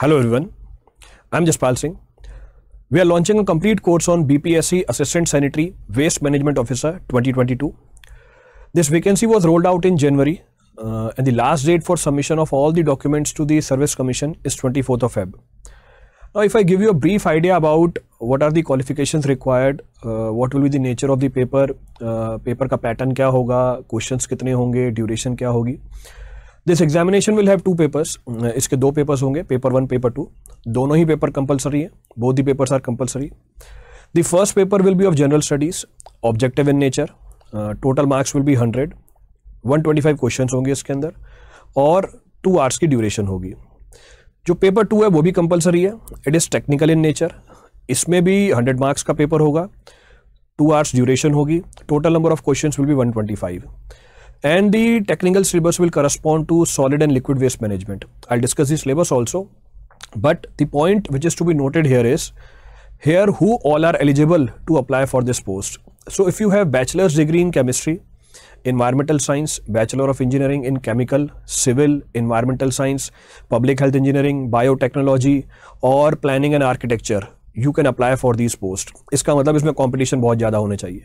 Hello everyone, I'm Jaspal Singh. We are launching a complete course on BPSC Assistant Sanitary Waste Management Officer 2022. This vacancy was rolled out in January uh, and the last date for submission of all the documents to the Service Commission is 24th of Feb. Now if I give you a brief idea about what are the qualifications required, uh, what will be the nature of the paper, uh, paper का pattern क्या होगा, questions कितने honge, duration क्या होगी. This examination will have two papers इसके दो papers होंगे paper one paper two दोनों ही पेपर कंपलसरी है बोथ ही papers are compulsory the first paper will be of general studies objective in nature total marks will be hundred one twenty five question होंगे इसके अंदर और two hours की duration होगी जो पेपर टू है वो भी कंपलसरी है it is technical in nature इसमें भी हंड्रेड मार्क्स का पेपर होगा टू आवर्स ड्यूरेशन होगी total number of question will be one twenty five and the technical syllabus will correspond to solid and liquid waste management. I'll discuss the syllabus also. But the point which is to be noted here is here who all are eligible to apply for this post. So if you have bachelor's degree in chemistry, environmental science, bachelor of engineering in chemical, civil, environmental science, public health engineering, biotechnology or planning and architecture, you can apply for this post इसका मतलब इसमें competition बहुत ज़्यादा होने चाहिए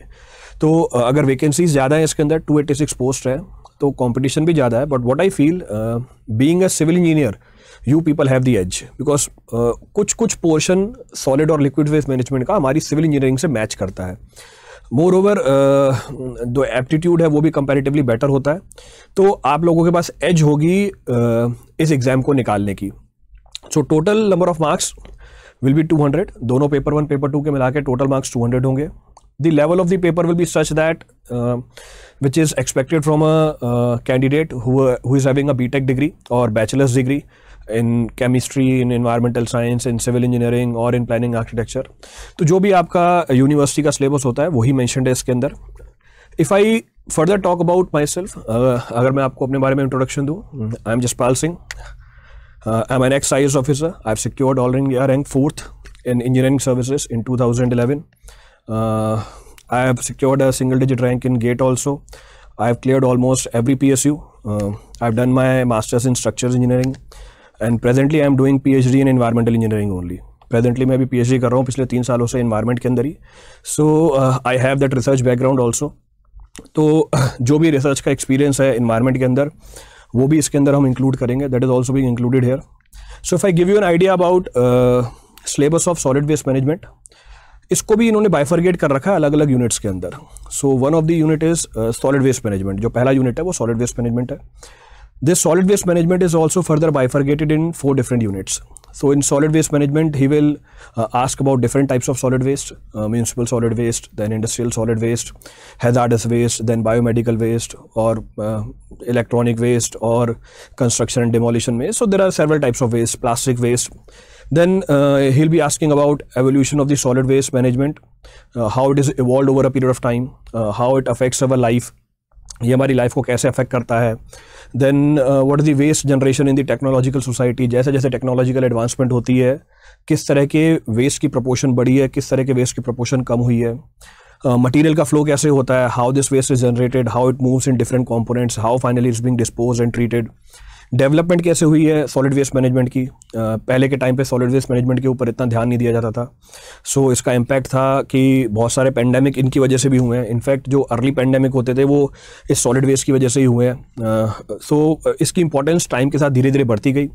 तो अगर vacancies ज़्यादा हैं इसके अंदर 286 पोस्ट तो है तो कंपटीशन भी ज़्यादा है but what I feel being a civil engineer you people have the edge because कुछ कुछ पोर्शन सॉलिड और लिक्विड वेस्ट मैनेजमेंट का हमारी सिविल इंजीनियरिंग से मैच करता है मोर ओवर जो एप्टीट्यूड है वो भी कंपेरेटिवली बेटर होता है तो आप लोगों के पास एज होगी uh, इस एग्ज़ाम को निकालने की so total number of marks will be 200 दोनों पेपर वन पेपर टू के मिला के टोटल मार्क्स 200 होंगे the level of the paper will be such that which is expected from a candidate who is having a BTech degree और bachelor's degree in chemistry in environmental science in civil engineering और in planning architecture तो जो भी आपका university का syllabus होता है वही मैंशनड है इसके अंदर if I further talk about myself अगर मैं आपको अपने बारे में इंट्रोडक्शन दूँ I am Jaspal Singh Uh, I'm an ex-IS officer. I've secured All India rank 4th in engineering services in 2011. Uh, I have secured a single digit rank in GATE also. I've cleared almost every PSU. Uh, I've done my master's in structures engineering. And presently I'm doing PhD in environmental engineering only. Presently, I'm PhD kar raha pichle Presently, saalon se environment ke andar hi. So, uh, I have that research background also. So, jo bhi research ka experience hai environment ke वो भी इसके अंदर हम include करेंगे that is also being included here so if I give you an idea about syllabus of solid waste management इसको भी इन्होंने bifurcate कर रखा है अलग अलग यूनिट्स के अंदर so one of the unit is solid waste management जो पहला यूनिट है वो सॉलिड वेस्ट मैनेजमेंट है this solid waste management is also further bifurcated in four different units So in solid waste management, he will uh, ask about different types of solid waste, uh, municipal solid waste, then industrial solid waste, hazardous waste, then biomedical waste or uh, electronic waste or construction and demolition waste. So there are several types of waste, plastic waste. Then uh, he'll be asking about evolution of the solid waste management, uh, how it is evolved over a period of time, uh, how it affects our life, ये हमारी life को कैसे affect करता है then what is the waste generation in the technological society जैसे जैसे technological advancement होती है किस तरह के वेस्ट की प्रपोर्शन बढ़ी है किस तरह के वेस्ट की प्रपोर्शन कम हुई है मटेरियल uh, का फ्लो कैसे होता है how this waste is generated how it moves in different components how finally is being dispose and treated development कैसे हुई है सॉलिड वेस्ट मैनेजमेंट की पहले के टाइम पे सॉलिड वेस्ट मैनेजमेंट के ऊपर इतना ध्यान नहीं दिया जाता था सो so, इसका इम्पैक्ट था कि बहुत सारे पेंडेमिक इनकी वजह से भी हुए हैं इनफैक्ट जो अर्ली पेंडेमिक होते थे वो इस सॉलिड वेस्ट की वजह से ही हुए हैं सो so, इसकी इंपॉर्टेंस टाइम के साथ धीरे धीरे बढ़ती गई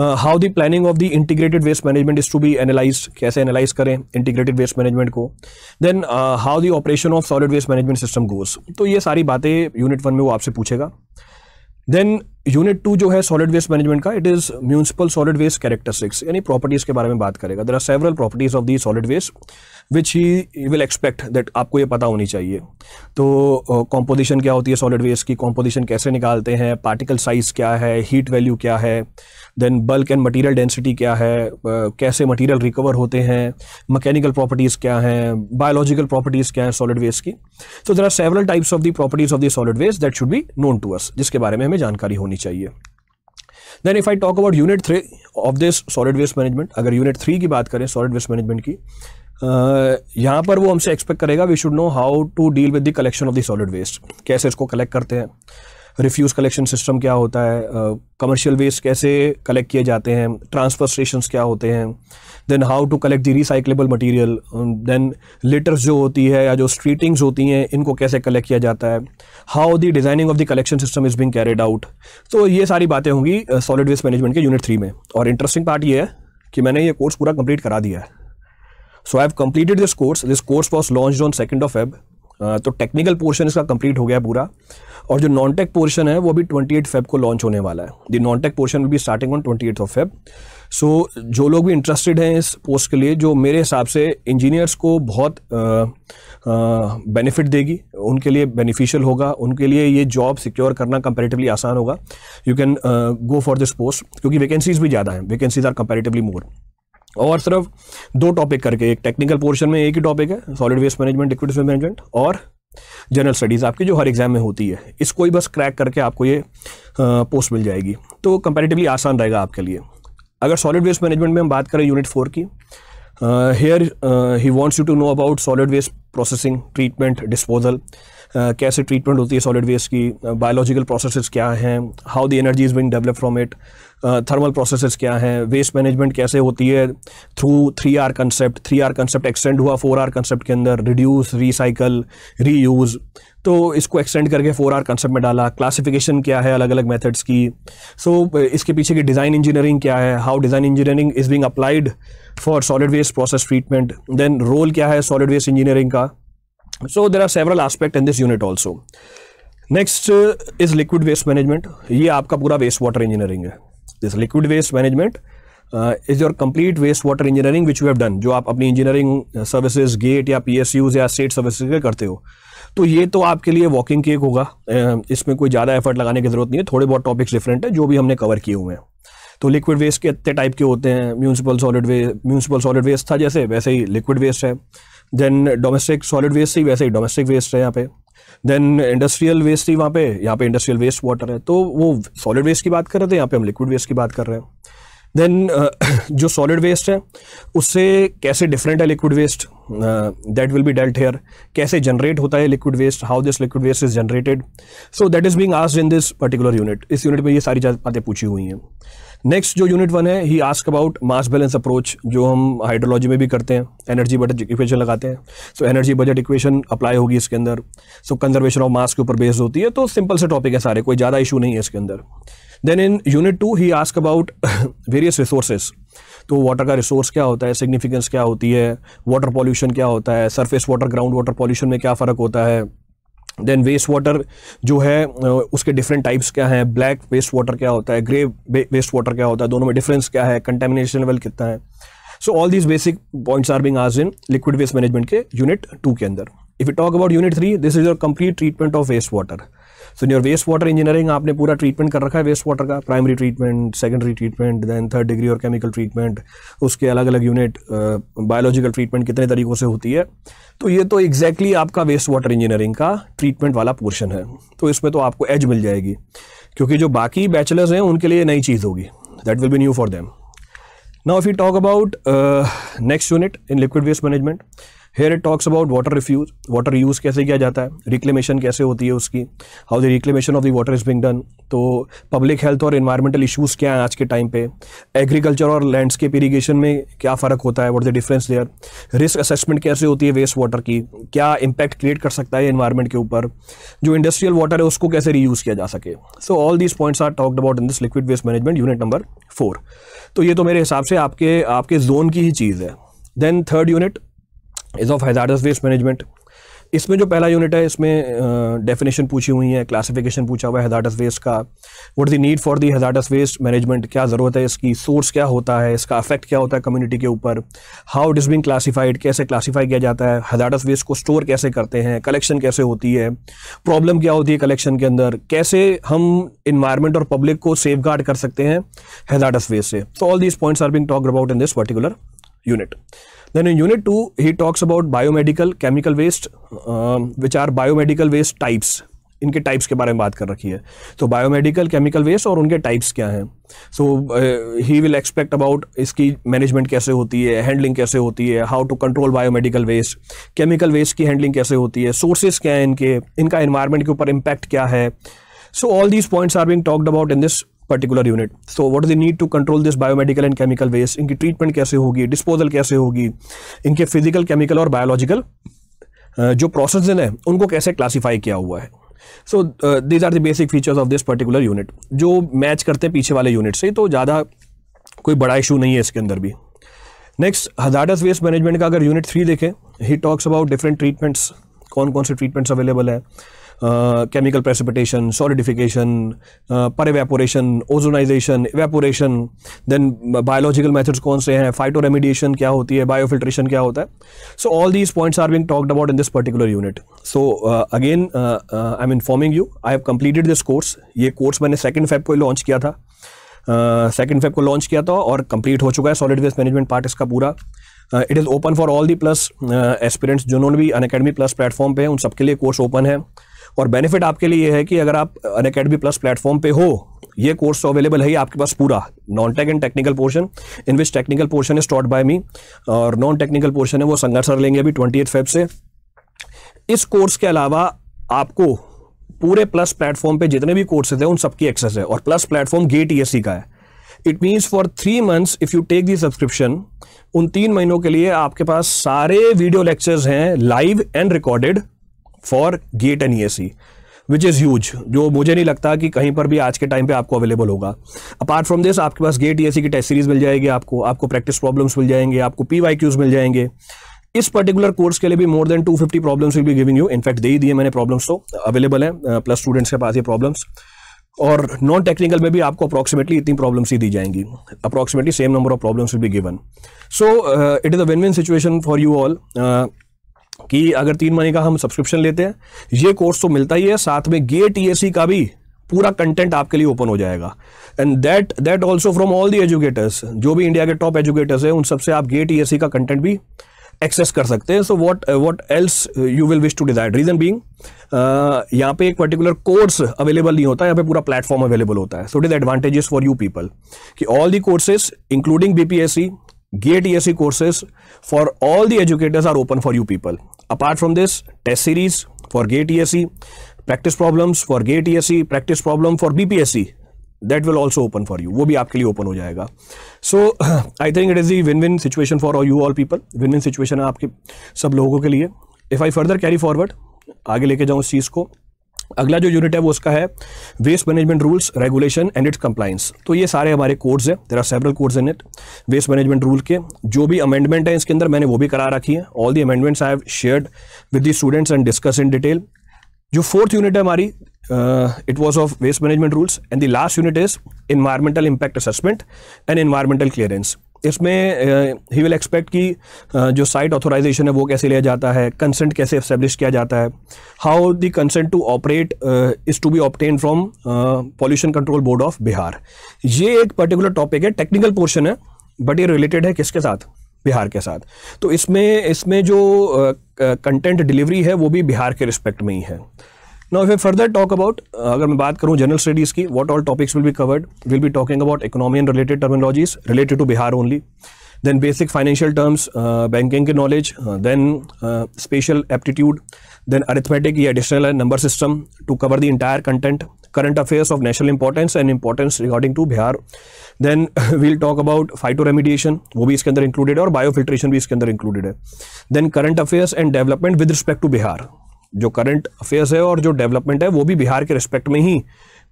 how the planning of the integrated waste management is to be analyse कैसे एनालाइज करें इंटीग्रेटेड वेस्ट मैनेजमेंट को then how the operation of solid waste management system goes तो ये सारी बातें यूनिट वन में वो आपसे पूछेगा देन यूनिट टू जो है सॉलिड वेस्ट मैनेजमेंट का it is municipal solid waste characteristics यानी प्रॉपर्टीज के बारे में बात करेगा there are several properties of the solid waste which he will expect that आपको ये पता होनी चाहिए तो कॉम्पोजिशन uh, क्या होती है सॉलिड वेस्ट की कॉम्पोजिशन कैसे निकालते हैं पार्टिकल साइज क्या है हीट वैल्यू क्या है then bulk and material density क्या है uh, कैसे मटीरियल रिकवर होते हैं मकैनिकल प्रॉपर्टीज़ क्या हैं बायोलॉजिकल प्रॉपर्टीज़ क्या हैं सॉलिड वेस्ट की तो there are several types of the properties of the solid waste that should be known to us जिसके बारे में हमें जानकारी होनी चाहिए then if I talk about unit three of this solid waste management अगर यूनिट थ्री की बात करें सॉलिड वेस्ट मैनेजमेंट की uh, यहाँ पर वो हमसे एक्सपेक्ट करेगा we should know how to deal with the collection of the solid waste कैसे इसको कलेक्ट करते हैं रिफ्यूज़ कलेक्शन सिस्टम क्या होता है कमर्शियल uh, वेस्ट कैसे कलेक्ट किए जाते हैं ट्रांसफ़र स्टेशन क्या होते हैं then how to collect the recyclable material then letters जो होती है या जो स्ट्रीटिंग्स होती हैं इनको कैसे कलेक्ट किया जाता है how the designing of the collection system is being carried out तो ये सारी बातें होंगी सॉलिड वेस्ट मैनेजमेंट के यूनिट थ्री में और इंटरेस्टिंग पार्ट ये है कि मैंने ये कोर्स पूरा कंप्लीट करा दिया है so I have completed this course this course was launch on second of Feb हाँ, तो टेक्निकल पोर्शन इसका कंप्लीट हो गया पूरा और जो नॉन टेक पोर्शन है वो अभी 28 फेब को लॉन्च होने वाला है the non tech portion will starting on 28 of Feb so जो लोग भी इंटरेस्टेड हैं इस पोस्ट के लिए जो मेरे हिसाब से इंजीनियर्स को बहुत बेनिफिट देगी उनके लिए बेनिफिशियल होगा उनके लिए ये जॉब सिक्योर करना कंपेरेटिवली आसान होगा you can go for this post क्योंकि वैकेंसीज भी ज़्यादा हैं वैकेंसीज आर कंपेरेटिवली मोर और सिर्फ दो टॉपिक करके एक टेक्निकल पोर्शन में एक ही टॉपिक है solid waste management liquid waste management और जनरल स्टडीज़ आपकी जो हर एग्जाम में होती है इसको ही बस क्रैक करके आपको ये पोस्ट मिल जाएगी तो कंपेरेटिवली आसान रहेगा आपके लिए अगर सॉलिड वेस्ट मैनेजमेंट में हम बात करें यूनिट फोर की here he wants you to know about solid waste processing treatment disposal कैसे ट्रीटमेंट होती है सॉलिड वेस्ट की बायोलॉजिकल प्रोसेसेस क्या हैं how the energy is being develop from it thermal processes क्या हैं वेस्ट मैनेजमेंट कैसे होती है through three R concept three R concept extend हुआ फोर आर कंसेप्ट के अंदर रिड्यूस रिसाइकल रीयूज़ तो इसको एक्सटेंड करके फोर आर कंसेप्ट में डाला क्लासिफिकेशन क्या है अलग अलग मेथड्स की सो so, इसके पीछे की डिज़ाइन इंजीनियरिंग क्या है how design engineering is being applied for solid waste process treatment then role क्या है सॉलिड वेस्ट इंजीनियरिंग का so there are several aspect in this unit also next is liquid waste management ये आपका पूरा waste water engineering है this liquid waste management is your complete waste water engineering which you have done जो आप अपनी engineering services GATE या PSUs या state service के करते हो तो ये तो आपके लिए वॉकिंग केक होगा uh, इसमें कोई ज़्यादा एफर्ट लगाने की जरूरत नहीं है थोड़े बहुत टॉपिक्स डिफरेंट है जो भी हमने कवर किए हुए हैं तो लिक्विड वेस्ट के इतने टाइप के होते हैं municipal solid waste municipal solid waste था जैसे वैसे ही लिक्विड वेस्ट है देन डोमेस्टिक सॉलिड वेस्ट थी वैसे ही डोमेस्टिक वेस्ट है यहाँ पे देन इंडस्ट्रियल वेस्ट थी वहाँ पे यहाँ पे इंडस्ट्रियल वेस्ट वाटर है तो वो सॉलिड वेस्ट की बात कर रहे थे यहाँ पे हम लिक्विड वेस्ट की बात कर रहे हैं देन uh, जो सॉलिड वेस्ट है उससे कैसे डिफरेंट है liquid waste that will be dealt here कैसे जनरेट होता है liquid waste how this liquid waste is generated so that is being asked in this particular unit इस यूनिट में ये सारी बातें पूछी हुई हैं नेक्स्ट जो यूनिट वन है he ask about mass balance approach जो हम हाइड्रोलॉजी में भी करते हैं एनर्जी बजट इक्वेशन लगाते हैं so energy budget equation apply होगी इसके अंदर सो कंजर्वेशन ऑफ मास के ऊपर बेस्ड होती है तो सिंपल से टॉपिक है सारे कोई ज़्यादा इशू नहीं है इसके अंदर then in unit two he ask about various resources तो वाटर का रिसोर्स क्या होता है सिग्निफिकेंस क्या होती है वाटर पॉल्यूशन क्या होता है surface water ground water pollution में क्या फ़र्क होता है देन वेस्ट वाटर जो है उसके डिफरेंट टाइप्स क्या हैं ब्लैक वेस्ट वाटर क्या होता है ग्रे वेस्ट वाटर क्या होता है दोनों में डिफरेंस क्या है कंटेमिनेशन लेवल कितना है so all these basic points are being आज इन लिक्विड वेस्ट मैनेजमेंट के यूनिट टू के अंदर if you talk about unit three this is your complete treatment of waste water so in your waste water engineering आपने पूरा treatment कर रखा है waste water का primary treatment secondary treatment then third degree और chemical treatment उसके अलग अलग यूनिट बायोलॉजिकल ट्रीटमेंट कितने तरीकों से होती है तो ये तो एग्जैक्टली exactly आपका वेस्ट वाटर इंजीनियरिंग का ट्रीटमेंट वाला पोर्शन है तो इसमें तो आपको एज मिल जाएगी क्योंकि जो बाकी बैचलर्स हैं उनके लिए नई चीज़ होगी that will be new for them now if you talk about next unit in liquid waste management here it talks about water refuse water use कैसे किया जाता है रिक्लेमेशन कैसे होती है उसकी how the reclamation of the water is being done तो public health और इन्वायरमेंटल इशूज़ क्या हैं आज के टाइम पे एग्रीकल्चर और लैंडस्केप इरीगेशन में क्या फ़र्क होता है what the difference there risk assessment कैसे होती है वेस्ट वाटर की क्या इम्पैक्ट क्रिएट कर सकता है इन्वायरमेंट के ऊपर जो इंडस्ट्रियल वाटर है उसको कैसे रीयूज़ किया जा सके so all this points are talked about in this liquid waste management unit number four तो ये तो मेरे हिसाब से आपके आपके जोन की ही चीज़ है then third unit is of hazardous waste management इसमें जो पहला यूनिट है इसमें डेफिनेशन uh, पूछी हुई है क्लासिफिकेशन पूछा हुआ है हजार्डस वेस्ट का what the need for the hazardous waste management क्या ज़रूरत है इसकी सोर्स क्या होता है इसका अफेक्ट क्या होता है कम्युनिटी के ऊपर how it is being classified कैसे क्लासीफाई किया जाता है हजार्डस वेस्ट को स्टोर कैसे करते हैं कलेक्शन कैसे होती है प्रॉब्लम क्या होती है कलेक्शन के अंदर कैसे हम इन्वायरमेंट और पब्लिक को सेफ कर सकते हैं हजार्डस वेस्ट से so all these points are being talk about in this particular unit. Then in unit 2, he talks about biomedical chemical waste, uh, which are biomedical waste types. इनके types के बारे में बात कर रखी है तो बायोमेडिकल केमिकल वेस्ट और उनके टाइप्स क्या हैं so he will expect about इसकी मैनेजमेंट कैसे होती है हैंडलिंग कैसे होती है how to control biomedical waste chemical waste की हैंडलिंग कैसे होती है सोर्सेज क्या हैं इनके इनका इन्वायरमेंट के ऊपर इम्पैक्ट क्या है so all these points are being talked about in this particular unit so what is the need to control this biomedical and chemical waste इनकी ट्रीटमेंट कैसे होगी डिस्पोजल कैसे होगी इनके फिजिकल केमिकल और बायोलॉजिकल जो प्रोसेस हैं उनको कैसे क्लासीफाई किया हुआ है so these are the basic features of this particular unit जो मैच करते हैं पीछे वाले यूनिट से तो ज़्यादा कोई बड़ा इशू नहीं है इसके अंदर भी नेक्स्ट हजारस वेस्ट मैनेजमेंट का अगर यूनिट थ्री देखें he talks about different treatments कौन कौन से ट्रीटमेंट्स अवेलेबल हैं केमिकल प्रेसिपिटेशन सॉलिडिफिकेशन पर evaporation ozonisation evaporation then biological methods कौन से हैं फाइटो रेमिडिएशन क्या होती है बायोफिल्ट्रेशन क्या होता है so all these points are being talked about in this particular unit so again I am informing you I have completed this course ये कोर्स मैंने सेकेंड फेब को लॉन्च किया था सेकेंड uh, फेब को launch किया था और complete हो चुका है सॉलिड वेस्ट मैनेजमेंट पार्ट इसका पूरा it is open for all the plus aspirants जिन्होंने भी अन अकेडमी प्लस प्लेटफॉर्म पे उन सबके लिए कोर्स ओपन है और बेनिफिट आपके लिए ये है कि अगर आप अन अकेडमी प्लस प्लेटफॉर्म पे हो ये कोर्स तो अवेलेबल है ही आपके पास पूरा non tech and technical portion in which technical portion is taught by me और नॉन टेक्निकल पोर्शन है वो संघर्ष सर लेंगे अभी ट्वेंटी फेब से इस कोर्स के अलावा आपको पूरे प्लस प्लेटफॉर्म पे जितने भी कोर्सेज हैं उन सबकी एक्सेस है और प्लस प्लेटफॉर्म गेट ई का है it means for three months if you take the subscription उन तीन महीनों के लिए आपके पास सारे वीडियो लेक्चर्स हैं live and recorded for GATE and E which is huge जो मुझे नहीं लगता कि कहीं पर भी आज के टाइम पे आपको अवेलेबल होगा अपार्ट फ्रॉम दिस आपके पास गेट ई e की टेस्ट सीरीज मिल जाएगी आपको आपको प्रैक्टिस प्रॉब्लम्स मिल जाएंगे आपको पी मिल जाएंगे इस पर्टिकुलर कोर्स के लिए भी more than 250 problems will be giving you in fact दे ही दिए मैंने प्रॉब्लम्स तो अवेलेबल है प्लस स्टूडेंट्स के पास ये प्रॉब्लम्स और नॉन टेक्निकल में भी आपको अप्रॉक्सीमेटली इतनी प्रॉब्लम्स ही दी जाएंगी approximately same number of problems will be given so it is a win win situation for you all कि अगर तीन महीने का हम सब्सक्रिप्शन लेते हैं ये कोर्स तो मिलता ही है साथ में गेट ई e का भी पूरा कंटेंट आपके लिए ओपन हो जाएगा and that that also from all the educators जो भी इंडिया के टॉप एजुकेटर्स हैं उन सबसे आप गेट ई e का कंटेंट भी एक्सेस कर सकते हैं so what what else you will wish to desire reason being यहाँ पे एक पर्टिकुलर कोर्स अवेलेबल नहीं होता यहाँ पे पूरा प्लेटफॉर्म अवेलेबल होता है so it is advantages for you people कि all the courses including BPSC GATE ESE courses for all the educators are open for you people. Apart from this, test series for GATE ESE, practice problems for GATE ESE, practice problem for BPSC. That will also open for you. वो भी आपके लिए open हो जाएगा so I think it is the win win situation for you all people win win situation है आपके सब लोगों के लिए if I further carry forward आगे लेके जाऊँ इस चीज़ को अगला जो यूनिट है वो उसका है waste management rules regulation and its compliance तो ये सारे हमारे कोड्स हैं there are several codes in it waste management rule के जो भी अमेंडमेंट है इसके अंदर मैंने वो भी करा रखी है all the amendments I have shared with the students and discuss in detail जो फोर्थ यूनिट है हमारी it was of waste management rules and the last unit is environmental impact assessment and environmental clearance इसमें ही will expect कि जो site authorisation है वो कैसे लिया जाता है कंसेंट कैसे इस्टेब्लिश किया जाता है how the consent to operate is to be obtained from pollution control board of Bihar ये एक पर्टिकुलर टॉपिक है टेक्निकल पोर्शन है बट ये रिलेटेड है किसके साथ बिहार के साथ तो इसमें इसमें जो कंटेंट uh, डिलीवरी है वो भी बिहार के रिस्पेक्ट में ही है now if I further talk about अगर मैं बात करूँ जनरल स्टडीज की वॉट ऑल टॉपिक्स विल भी covered will be talking about economy and related terminologies related to Bihar only then basic financial terms banking के knowledge then special aptitude then arithmetic या additional number system to cover the entire content current affairs of national importance and importance regarding to Bihar then we'll talk about phyto phytoremediation वो भी इसके अंदर included है और biofiltration भी इसके अंदर इंक्लूडेड है then current affairs and development with respect to Bihar जो करंट अफेयर्स है और जो डेवलपमेंट है वो भी बिहार के रिस्पेक्ट में ही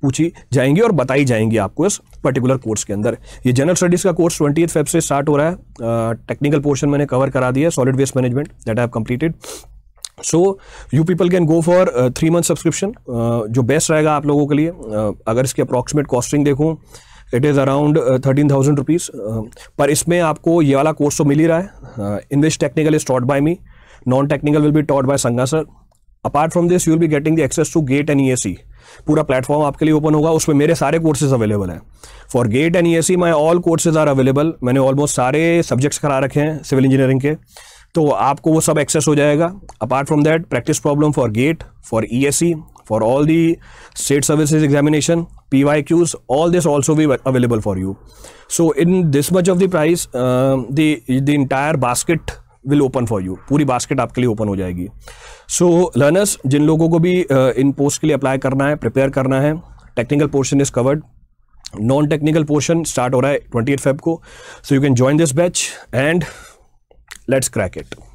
पूछी जाएंगी और बताई जाएंगी आपको इस पर्टिकुलर कोर्स के अंदर ये जनरल स्टडीज़ का कोर्स ट्वेंटी फेब से स्टार्ट हो रहा है टेक्निकल पोर्शन मैंने कवर करा दिया solid waste management that I have completed so you people can go for three month subscription जो बेस्ट रहेगा आप लोगों के लिए uh, अगर इसकी अप्रॉक्सीमेट कॉस्टिंग देखूँ it is around thirteen thousand rupees पर इसमें आपको ये वाला कोर्स तो मिल ही रहा है in technical is taught by me non technical will be taught by Sanga sir apart from this you will be getting the access to GATE and E पूरा प्लेटफॉर्म आपके लिए ओपन होगा उसमें मेरे सारे कोर्सेज अवेलेबल हैं for GATE and E my all courses are available मैंने almost सारे सब्जेक्ट्स करा रखे हैं सिविल इंजीनियरिंग के तो आपको वो सब एक्सेस हो जाएगा apart from that practice problem for GATE for E S C for all the state services examination P Y Qs all this also भी available for you so in this much of the price the entire basket will open for you पूरी basket आपके लिए open हो जाएगी सो so, learners जिन लोगों को भी uh, इन post के लिए अप्लाई करना है प्रिपेयर करना है technical portion is covered non technical portion start हो रहा है ट्वेंटी एट फेब को so you can join this batch and let's crack it